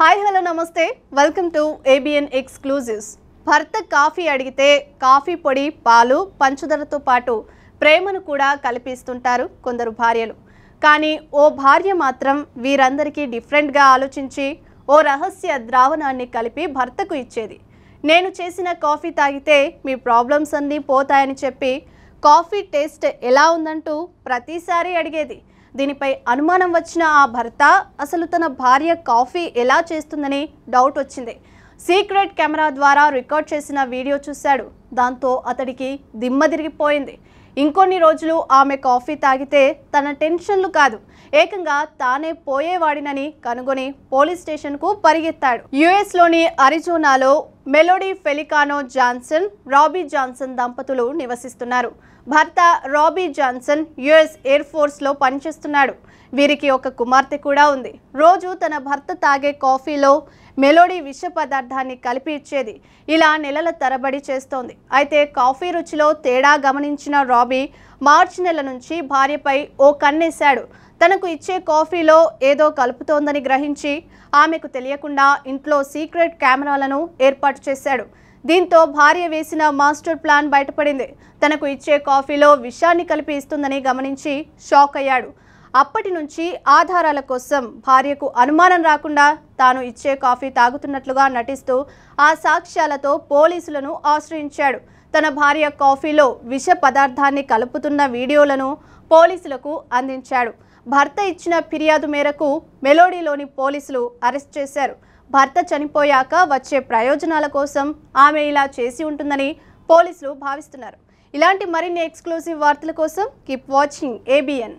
hi hello నమస్తే welcome to ABN exclusives భర్త coffee అడిగితే కాఫీ పొడి పాలు పంచదారతో పాటు ప్రేమను కూడా కల్పిస్తుంటారు కొందరు భార్యలు కానీ ఓ భార్య మాత్రం వీరందరికీ డిఫరెంట్గా ఆలోచించి ఓ రహస్య ద్రావణాన్ని కలిపి భర్తకు ఇచ్చేది నేను చేసిన కాఫీ తాగితే మీ ప్రాబ్లమ్స్ అన్నీ పోతాయని చెప్పి కాఫీ టేస్ట్ ఎలా ఉందంటూ ప్రతిసారి అడిగేది దీనిపై అనుమానం వచ్చిన ఆ భర్త అసలు తన భార్య కాఫీ ఎలా చేస్తుందని డౌట్ వచ్చింది సీక్రెట్ కెమెరా ద్వారా రికార్డ్ చేసిన వీడియో చూశాడు దాంతో అతడికి దిమ్మ తిరిగిపోయింది ఇంకొన్ని రోజులు ఆమె కాఫీ తాగితే తన టెన్షన్లు కాదు ఏకంగా తానే పోయేవాడినని కనుగొని పోలీస్ స్టేషన్కు పరిగెత్తాడు యుఎస్లోని అరిజోనాలో Melody Feliciano Johnson Robbie Johnson దంపతులు నివసిస్తున్నారు భర్త రాబీ జాన్సన్ యుఎస్ ఎయిర్ ఫోర్స్లో పనిచేస్తున్నాడు వీరికి ఒక కుమార్తె కూడా ఉంది రోజు తన భర్త తాగే కాఫీలో మెలోడీ విష పదార్థాన్ని కలిపి ఇచ్చేది ఇలా నెలల తరబడి చేస్తోంది అయితే కాఫీ రుచిలో తేడా గమనించిన రాబీ మార్చి నెల నుంచి భార్యపై ఓ కన్నేశాడు తనకు ఇచ్చే కాఫీలో ఏదో కలుపుతోందని గ్రహించి ఆమెకు తెలియకుండా ఇంట్లో సీక్రెట్ కెమెరాలను ఏర్పాటు చేశాడు దీంతో భార్య వేసిన మాస్టర్ ప్లాన్ బయటపడింది తనకు ఇచ్చే కాఫీలో విషాన్ని కలిపి ఇస్తుందని గమనించి షాక్ అయ్యాడు అప్పటి నుంచి ఆధారాల కోసం భార్యకు అనుమానం రాకుండా తాను ఇచ్చే కాఫీ తాగుతున్నట్లుగా నటిస్తూ ఆ సాక్ష్యాలతో పోలీసులను ఆశ్రయించాడు తన భార్య కాఫీలో విష పదార్థాన్ని కలుపుతున్న వీడియోలను పోలీసులకు అందించాడు భర్త ఇచ్చిన ఫిర్యాదు మేరకు మెలోడీలోని పోలీసులు అరెస్ట్ చేశారు భర్త చనిపోయాక వచ్చే ప్రయోజనాల కోసం ఆమె ఇలా చేసి ఉంటుందని పోలీసులు భావిస్తున్నారు ఇలాంటి మరిన్ని ఎక్స్క్లూజివ్ వార్తల కోసం కీప్ వాచింగ్ ఏబిఎన్